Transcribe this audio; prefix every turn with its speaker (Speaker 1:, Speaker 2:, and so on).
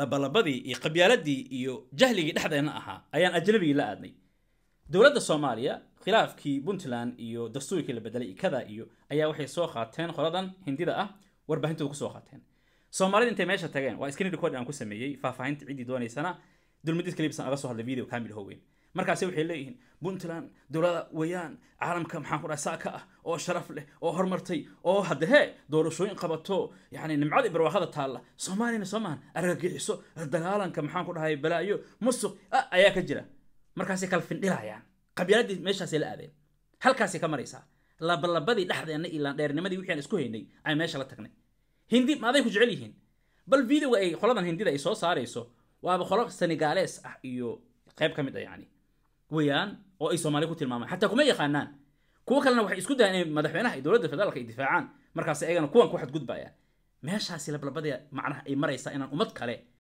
Speaker 1: labalabadii iyo qabyaaladii iyo jahligii dhexdeenna ahaa ayaan ajnabigii la aadnay dowladda soomaaliya khilaafkii puntland iyo dastuurkii la bedelay kada iyo ayaa waxay soo qaateen qoladan hindida ah warbaahintoda kusoo qaateen soomaalida intay meesha tageen waa screen record aan ku sameeyey faahfaahinta ciddii doonaysana dulmididka libsan laga soo hadlay video kamil howeyn markaas waxay leeyihiin puntland dowlada wayaan caalamka maxaan ku dhaha saa ah oo sharaf leh oo hormartay oo hadde doorashooyin qabato yani nimcada barwaaqada taalla soomaaliyana soo argagixiso dagaalanka maxaan ku dhahay balaayo musuq ah, ayaa ka jira markaasay kala findhilayaan qabyaaladii meeshaasay la aadeen halkaasay ka maraysaa labalabadii dhexdeenna ilaan dheernimadii wixii aan isku haynay ay meesha la tagnay hindi maaday ku jecel yihiin bal videoga ay qoladan hindida ay soo saarayso waaba qolo senegales ah iyo qayb ka mid a ah, yacni weyaan oo ay soomaaliya ku tilmaamaan xataa kuma yaqaanaan kuwo kalena waxay isku dayaan inay madaxweynaha ay dowladda federaalka ay difaacaan markaas ayagana kuwan ku xadgudbayaan meeshaasi lablabadeed macnaha ay maraysaa inaan ummad kale